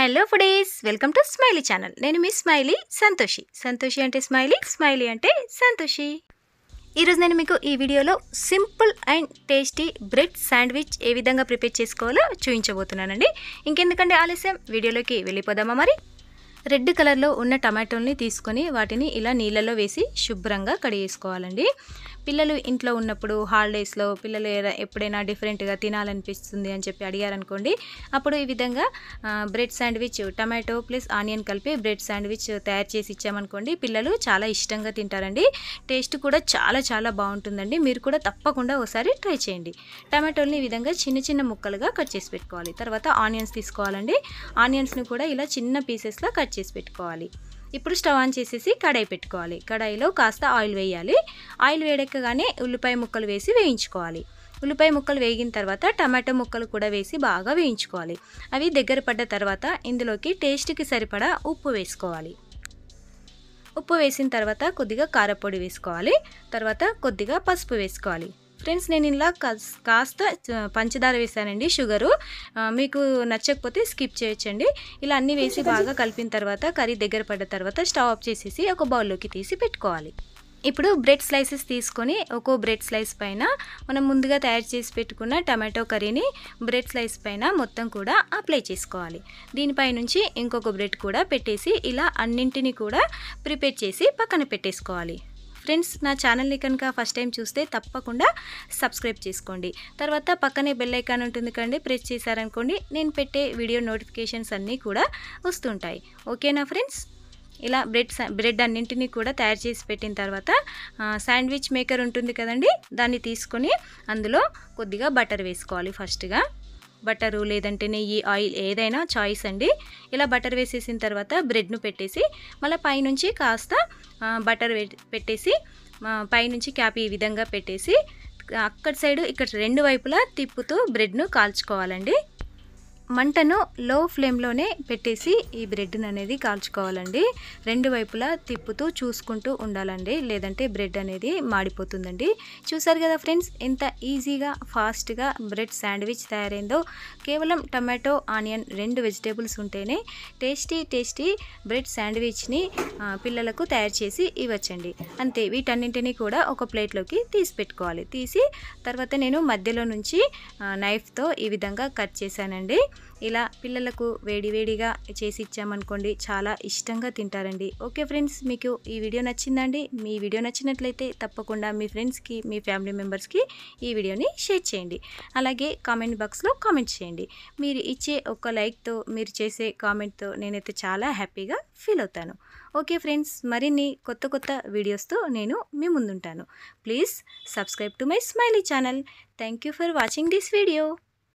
hello foodies welcome to Smiley channel నేను మీ smiley Santoshi Santoshi అంటే స్మైలీ స్మైలీ అంటే సంతోషి ఈరోజు నేను మీకు ఈ వీడియోలో simple and tasty bread sandwich ఏ విధంగా ప్రిపేర్ చేసుకోవాలో చూపించబోతున్నానండి ఇంకెందుకంటే ఆలస్యం వీడియోలోకి వెళ్ళిపోదామా మరి రెడ్ కలర్లో ఉన్న టమాటోల్ని తీసుకొని వాటిని ఇలా నీళ్ళలో వేసి శుభ్రంగా కడిగేసుకోవాలండి పిల్లలు ఇంట్లో ఉన్నప్పుడు హాలిడేస్లో పిల్లలు ఎప్పుడైనా డిఫరెంట్గా తినాలనిపిస్తుంది అని చెప్పి అడిగారనుకోండి అప్పుడు ఈ విధంగా bread sandwich tomato plus onion కలిపి బ్రెడ్ శాండ్విచ్ తయారు చేసి ఇచ్చామనుకోండి పిల్లలు చాలా ఇష్టంగా తింటారండి టేస్ట్ కూడా చాలా చాలా బాగుంటుందండి మీరు కూడా తప్పకుండా ఒకసారి ట్రై చేయండి టమాటోల్ని ఈ విధంగా చిన్న చిన్న ముక్కలుగా కట్ చేసి పెట్టుకోవాలి తర్వాత ఆనియన్స్ తీసుకోవాలండి ఆనియన్స్ని కూడా ఇలా చిన్న పీసెస్లో కట్ కట్ చేసి పెట్టుకోవాలి ఇప్పుడు స్టవ్ ఆన్ చేసేసి కడాయి పెట్టుకోవాలి కడాయిలో కాస్త ఆయిల్ వేయాలి ఆయిల్ వేడెక్కగానే ఉల్లిపాయ ముక్కలు వేసి వేయించుకోవాలి ఉల్లిపాయ ముక్కలు వేగిన తర్వాత టమాటో ముక్కలు కూడా వేసి బాగా వేయించుకోవాలి అవి దగ్గర పడ్డ తర్వాత ఇందులోకి టేస్ట్కి సరిపడా ఉప్పు వేసుకోవాలి ఉప్పు వేసిన తర్వాత కొద్దిగా కారపొడి వేసుకోవాలి తర్వాత కొద్దిగా పసుపు వేసుకోవాలి ఫ్రెండ్స్ నేను ఇలా కాస్త పంచదార వేసానండి షుగరు మీకు నచ్చకపోతే స్కిప్ చేయొచ్చండి ఇలా అన్నీ వేసి బాగా కలిపిన తర్వాత కర్రీ దగ్గర పడ్డ తర్వాత స్టవ్ ఆఫ్ చేసేసి ఒక బౌల్లోకి తీసి పెట్టుకోవాలి ఇప్పుడు బ్రెడ్ స్లైసెస్ తీసుకొని ఒక్కో బ్రెడ్ స్లైస్ పైన మనం ముందుగా తయారు చేసి పెట్టుకున్న టమాటో కర్రీని బ్రెడ్ స్లైస్ పైన మొత్తం కూడా అప్లై చేసుకోవాలి దీనిపై నుంచి ఇంకొక బ్రెడ్ కూడా పెట్టేసి ఇలా అన్నింటినీ కూడా ప్రిపేర్ చేసి పక్కన పెట్టేసుకోవాలి ఫ్రెండ్స్ నా ఛానల్ని కనుక ఫస్ట్ టైం చూస్తే తప్పకుండా సబ్స్క్రైబ్ చేసుకోండి తర్వాత పక్కనే బెల్ ఐకాన్ ఉంటుంది కండి ప్రెస్ చేశారనుకోండి నేను పెట్టే వీడియో నోటిఫికేషన్స్ అన్నీ కూడా వస్తుంటాయి ఓకేనా ఫ్రెండ్స్ ఇలా బ్రెడ్ బ్రెడ్ అన్నింటినీ కూడా తయారు చేసి పెట్టిన తర్వాత శాండ్విచ్ మేకర్ ఉంటుంది కదండి దాన్ని తీసుకొని అందులో కొద్దిగా బటర్ వేసుకోవాలి ఫస్ట్గా బటరు లేదంటే నెయ్యి ఆయిల్ ఏదైనా చాయిస్ అండి ఇలా బటర్ వేసేసిన తర్వాత బ్రెడ్ను పెట్టేసి మళ్ళీ పైనుంచి కాస్త బటర్ పెట్టేసి పైనుంచి క్యాప్ ఈ విధంగా పెట్టేసి అక్కడ సైడ్ ఇక్కడ రెండు వైపులా తిప్పుతూ బ్రెడ్ను కాల్చుకోవాలండి మంటను లో ఫ్లేమ్లోనే పెట్టేసి ఈ బ్రెడ్ని అనేది కాల్చుకోవాలండి రెండు వైపులా తిప్పుతూ చూసుకుంటూ ఉండాలండి లేదంటే బ్రెడ్ అనేది మాడిపోతుందండి చూసారు కదా ఫ్రెండ్స్ ఎంత ఈజీగా ఫాస్ట్గా బ్రెడ్ శాండ్విచ్ తయారైందో కేవలం టమాటో ఆనియన్ రెండు వెజిటేబుల్స్ ఉంటేనే టేస్టీ టేస్టీ బ్రెడ్ శాండ్విచ్ని పిల్లలకు తయారు చేసి ఇవ్వచ్చండి అంతే వీటన్నింటినీ కూడా ఒక ప్లేట్లోకి తీసి పెట్టుకోవాలి తీసి తర్వాత నేను మధ్యలో నుంచి నైఫ్తో ఈ విధంగా కట్ చేశానండి ఇలా పిల్లలకు వేడివేడిగా చేసి ఇచ్చామనుకోండి చాలా ఇష్టంగా తింటారండి ఓకే ఫ్రెండ్స్ మీకు ఈ వీడియో నచ్చిందండి మీ వీడియో నచ్చినట్లయితే తప్పకుండా మీ ఫ్రెండ్స్కి మీ ఫ్యామిలీ మెంబర్స్కి ఈ వీడియోని షేర్ చేయండి అలాగే కామెంట్ బాక్స్లో కామెంట్ చేయండి మీరు ఇచ్చే ఒక లైక్తో మీరు చేసే కామెంట్తో నేనైతే చాలా హ్యాపీగా ఫీల్ అవుతాను ఓకే ఫ్రెండ్స్ మరిన్ని కొత్త కొత్త వీడియోస్తో నేను మీ ముందుంటాను please subscribe to my Smiley channel thank you for watching this video